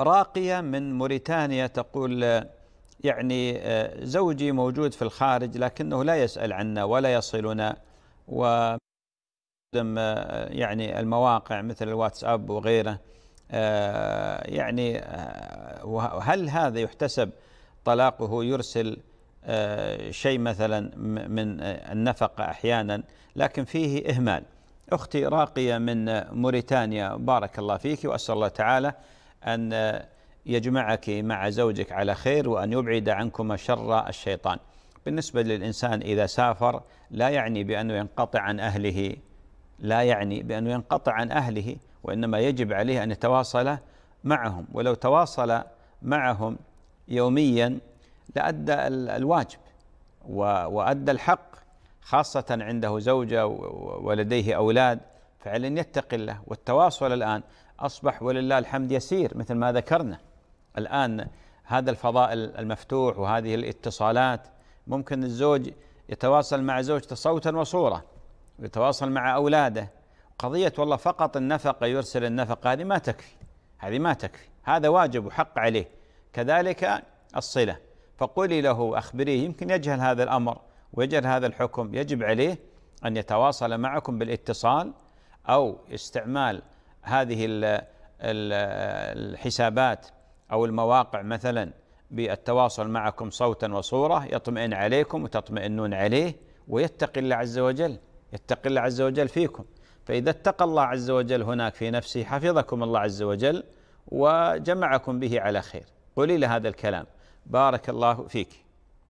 راقية من موريتانيا تقول يعني آه، زوجي موجود في الخارج لكنه لا يسأل عنا ولا يصلنا و آه، يعني المواقع مثل الواتساب وغيره آه، يعني هل هذا يحتسب طلاقه يرسل شيء مثلا من النفقة أحيانا لكن فيه إهمال أختي راقية من موريتانيا بارك الله فيك وأسأل الله تعالى أن يجمعك مع زوجك على خير وأن يبعد عنكما شر الشيطان بالنسبة للإنسان إذا سافر لا يعني بأنه ينقطع عن أهله لا يعني بأنه ينقطع عن أهله وإنما يجب عليه أن يتواصل معهم ولو تواصل معهم يوميا لأدى الواجب وأدى الحق خاصة عنده زوجة ولديه أولاد فعلا يتقي الله والتواصل الآن أصبح ولله الحمد يسير مثل ما ذكرنا الآن هذا الفضاء المفتوح وهذه الاتصالات ممكن الزوج يتواصل مع زوجته صوتا وصورة ويتواصل مع أولاده قضية والله فقط النفقة يرسل النفقة هذه ما تكفي هذه ما تكفي هذا واجب وحق عليه كذلك الصلة فقولي له أخبريه يمكن يجهل هذا الأمر ويجهل هذا الحكم يجب عليه أن يتواصل معكم بالاتصال او استعمال هذه الحسابات او المواقع مثلا بالتواصل معكم صوتا وصوره يطمئن عليكم وتطمئنون عليه ويتقي الله عز وجل يتقي الله عز وجل فيكم فاذا اتقى الله عز وجل هناك في نفسه حفظكم الله عز وجل وجمعكم به على خير قولي لهذا الكلام بارك الله فيك